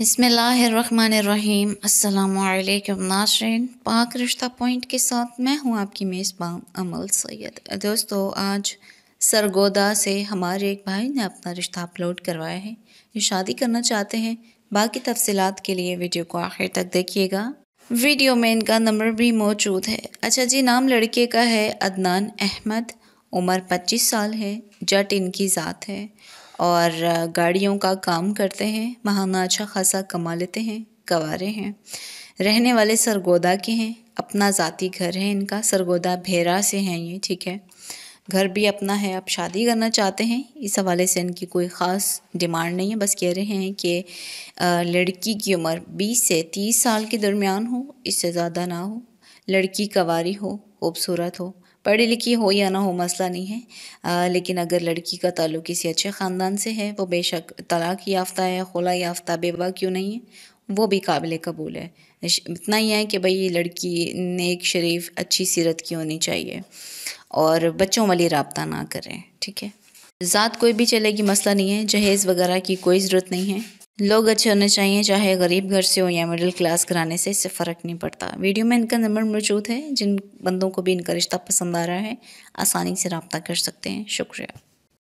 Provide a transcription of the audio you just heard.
बसमीम् अल्लाम नाशरन पाक रिश्ता पॉइंट के साथ मैं हूँ आपकी मेज़बान अमल सैयद दोस्तों आज सरगोदा से हमारे एक भाई ने अपना रिश्ता अपलोड करवाया है ये शादी करना चाहते हैं बाकी तफसलत के लिए वीडियो को आखिर तक देखिएगा वीडियो में इनका नंबर भी मौजूद है अच्छा जी नाम लड़के का है अदनान अहमद उम्र 25 साल है जट इनकी ज़ात है और गाड़ियों का काम करते हैं महाना अच्छा खासा कमा लेते हैं गवारे हैं रहने वाले सरगोदा के हैं अपना ज़ाती घर है इनका सरगोदा भेरा से हैं ये ठीक है घर भी अपना है आप शादी करना चाहते हैं इस हवाले से इनकी कोई ख़ास डिमांड नहीं है बस कह रहे हैं कि लड़की की उम्र 20 से 30 साल के दरमियान हो इससे ज़्यादा ना हो लड़की कवारी हो खूबसूरत हो पढ़ी लिखी हो या ना हो मसला नहीं है आ, लेकिन अगर लड़की का ताल्लुक किसी अच्छे ख़ानदान से है वो बेशक तलाक याफ्ता है खुला याफ्ता बेवा क्यों नहीं है वो भी काबिल कबूल है इतना ही है कि भाई लड़की नेक शरीफ अच्छी सीरत की होनी चाहिए और बच्चों वाली रबता ना करें ठीक है ज़ात कोई भी चलेगी मसला नहीं है जहेज़ वगैरह की कोई ज़रूरत नहीं है लोग अच्छे होने चाहिए चाहे गरीब घर से हो या मिडिल क्लास घराने से इससे फ़र्क नहीं पड़ता वीडियो में इनका नंबर मौजूद है जिन बंदों को भी इनका रिश्ता पसंद आ रहा है आसानी से रबता कर सकते हैं शुक्रिया